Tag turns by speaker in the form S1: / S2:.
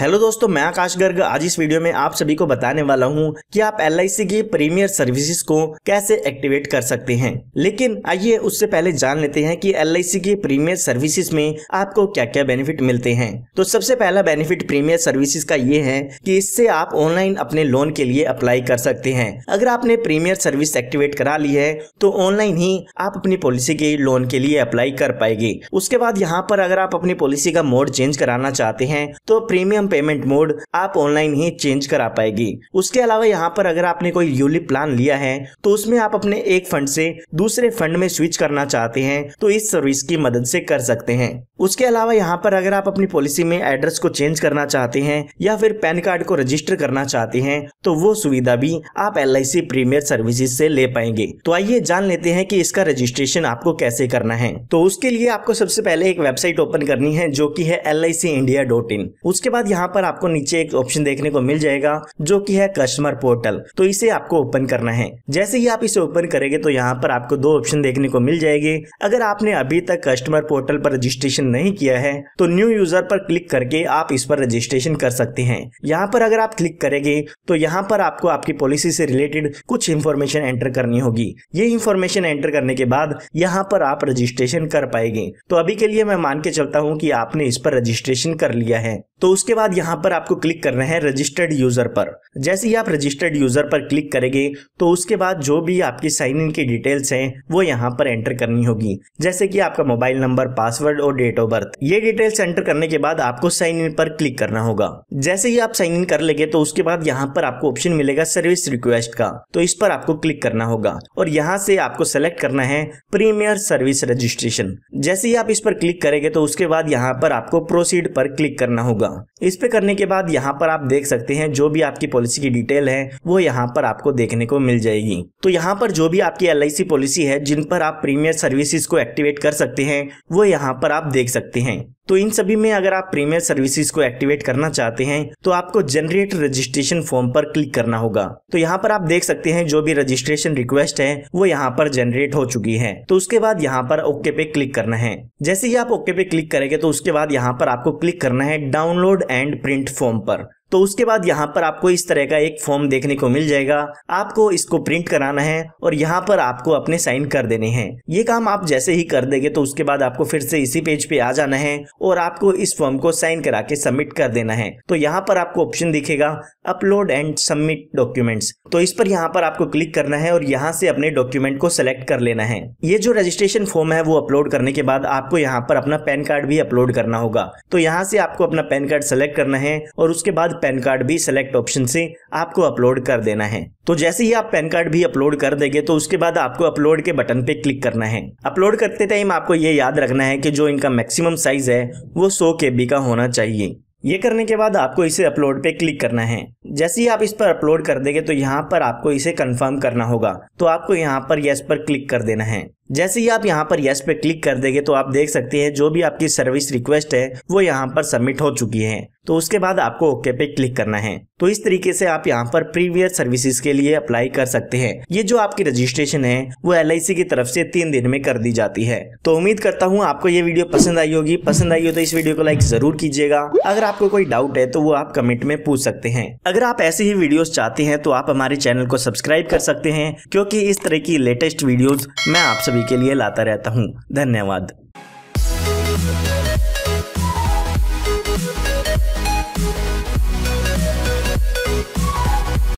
S1: hello दोस्तों मैं आकाश गर्ग आज इस वीडियो में आप सभी को बताने वाला हूं कि आप एल की प्रीमियर सर्विसेज को कैसे एक्टिवेट कर सकते हैं लेकिन आइए उससे पहले जान लेते हैं कि एल की प्रीमियर सर्विसेज में आपको क्या क्या बेनिफिट मिलते हैं तो सबसे पहला बेनिफिट प्रीमियर सर्विसेज का ये है कि इससे आप ऑनलाइन अपने लोन के लिए अप्लाई कर सकते हैं अगर आपने प्रीमियर सर्विस एक्टिवेट करा ली है तो ऑनलाइन ही आप अपनी पॉलिसी के लोन के लिए अप्लाई कर पाएगी उसके बाद यहाँ पर अगर आप अपनी पॉलिसी का मोड चेंज कराना चाहते हैं तो प्रीमियम पेमेंट मोड आप ऑनलाइन ही चेंज करा पाएगी उसके अलावा यहाँ पर अगर आपने कोई यूली प्लान लिया है तो उसमें आप अपने एक फंड से दूसरे फंड में स्विच करना चाहते हैं तो इस सर्विस की मदद से कर सकते हैं उसके अलावा यहाँ पर अगर आप अपनी पॉलिसी में एड्रेस को चेंज करना चाहते हैं या फिर पैन कार्ड को रजिस्टर करना चाहते हैं तो वो सुविधा भी आप एल प्रीमियर सर्विसेज से ले पाएंगे तो आइए जान लेते हैं कि इसका रजिस्ट्रेशन आपको कैसे करना है तो उसके लिए आपको सबसे पहले एक वेबसाइट ओपन करनी है जो की है एल उसके बाद यहाँ यहाँ पर आपको नीचे एक ऑप्शन देखने को मिल जाएगा जो कि है कस्टमर पोर्टल तो इसे आपको ओपन करना है जैसे ही आप इसे ओपन करेंगे तो यहाँ पर आपको दो ऑप्शन देखने को मिल जाएंगे अगर आपने अभी तक कस्टमर पोर्टल पर रजिस्ट्रेशन नहीं किया है तो न्यू यूजर पर क्लिक करके आप इस पर रजिस्ट्रेशन कर सकते हैं यहाँ पर अगर आप क्लिक करेंगे तो यहाँ पर आपको आपकी पॉलिसी से रिलेटेड कुछ इन्फॉर्मेशन एंटर करनी होगी ये इन्फॉर्मेशन एंटर करने के बाद यहाँ पर आप रजिस्ट्रेशन कर पाएंगे तो अभी के लिए मैं मान के चलता हूँ कि आपने इस पर रजिस्ट्रेशन कर लिया है तो उसके बाद बाद यहाँ पर आपको क्लिक करना है रजिस्टर्ड यूजर पर जैसे ही आप रजिस्टर्ड यूजर पर क्लिक करेंगे तो उसके बाद जो भी आपकी साइन इन की डिटेल्स हैं वो यहाँ पर एंटर करनी होगी जैसे कि आपका मोबाइल नंबर पासवर्ड और डेट ऑफ बर्थ ये डिटेल्स एंटर करने के बाद आपको साइन इन पर क्लिक करना होगा जैसे ही आप साइन इन कर लेंगे तो उसके बाद यहाँ पर आपको ऑप्शन मिलेगा सर्विस रिक्वेस्ट का तो इस पर आपको क्लिक करना होगा और यहाँ से आपको सेलेक्ट करना है प्रीमियर सर्विस रजिस्ट्रेशन जैसे ही आप इस पर क्लिक करेंगे तो उसके बाद यहाँ पर आपको प्रोसीड पर क्लिक करना होगा इस पे करने के बाद यहाँ पर आप देख सकते हैं जो भी आपकी पॉलिसी की डिटेल है वो यहाँ पर आपको देखने को मिल जाएगी तो यहाँ पर जो भी आपकी एल पॉलिसी है जिन पर आप प्रीमियर सर्विसेज को एक्टिवेट कर सकते हैं वो यहाँ पर आप देख सकते हैं तो इन सभी में अगर आप प्रीमियर सर्विसेज को एक्टिवेट करना चाहते हैं तो आपको जनरेट रजिस्ट्रेशन फॉर्म पर क्लिक करना होगा तो यहाँ पर आप देख सकते हैं जो भी रजिस्ट्रेशन रिक्वेस्ट है वो यहाँ पर जनरेट हो चुकी है तो उसके बाद यहाँ पर ओके पे क्लिक करना है जैसे ही आप ओके पे क्लिक करेंगे तो उसके बाद यहाँ पर आपको क्लिक करना है डाउनलोड एंड प्रिंट फॉर्म पर तो उसके बाद यहाँ पर आपको इस तरह का एक फॉर्म देखने को मिल जाएगा आपको इसको प्रिंट कराना है और यहाँ पर आपको अपने साइन कर देने हैं ये काम आप जैसे ही कर देंगे तो उसके बाद आपको फिर से इसी पेज पे आ जाना है और आपको इस फॉर्म को साइन करा के सबमिट कर देना है तो यहाँ पर आपको ऑप्शन दिखेगा अपलोड एंड सबमिट डॉक्यूमेंट्स तो इस पर यहाँ पर आपको क्लिक करना है और यहाँ से अपने डॉक्यूमेंट को सिलेक्ट कर लेना है ये जो रजिस्ट्रेशन फॉर्म है वो अपलोड करने के बाद आपको यहाँ पर अपना पैन कार्ड भी अपलोड करना होगा तो यहाँ से आपको अपना पैन कार्ड सेलेक्ट करना है और उसके बाद पैन कार्ड भी सिलेक्ट ऑप्शन से आपको अपलोड कर देना है तो जैसे ही आप पैन कार्ड भी अपलोड कर देंगे तो उसके बाद आपको अपलोड के बटन पे क्लिक करना है अपलोड करते टाइम आपको ये याद रखना है कि जो इनका मैक्सिमम साइज है वो सौ के का होना चाहिए ये करने के बाद आपको इसे अपलोड पे क्लिक करना है जैसे ही आप इस पर अपलोड कर देंगे तो यहाँ पर आपको इसे कंफर्म करना होगा तो आपको यहाँ पर यस पर क्लिक कर देना है जैसे ही आप यहाँ पर यस पे क्लिक कर देंगे तो आप देख सकते हैं जो भी आपकी सर्विस रिक्वेस्ट है वो यहाँ पर सबमिट हो चुकी है तो उसके बाद आपको ओके पे क्लिक करना है तो इस तरीके से आप यहाँ पर प्रीवियस सर्विसेज के लिए अप्लाई कर सकते हैं ये जो आपकी रजिस्ट्रेशन है वो एल की तरफ से तीन दिन में कर दी जाती है तो उम्मीद करता हूँ आपको ये वीडियो पसंद आई होगी पसंद आई हो तो इस वीडियो को लाइक जरूर कीजिएगा अगर आपको कोई डाउट है तो वो आप कमेंट में पूछ सकते हैं अगर आप ऐसी ही वीडियो चाहते हैं तो आप हमारे चैनल को सब्सक्राइब कर सकते हैं क्योंकि इस तरह की लेटेस्ट वीडियो मैं आप सभी के लिए लाता रहता हूँ धन्यवाद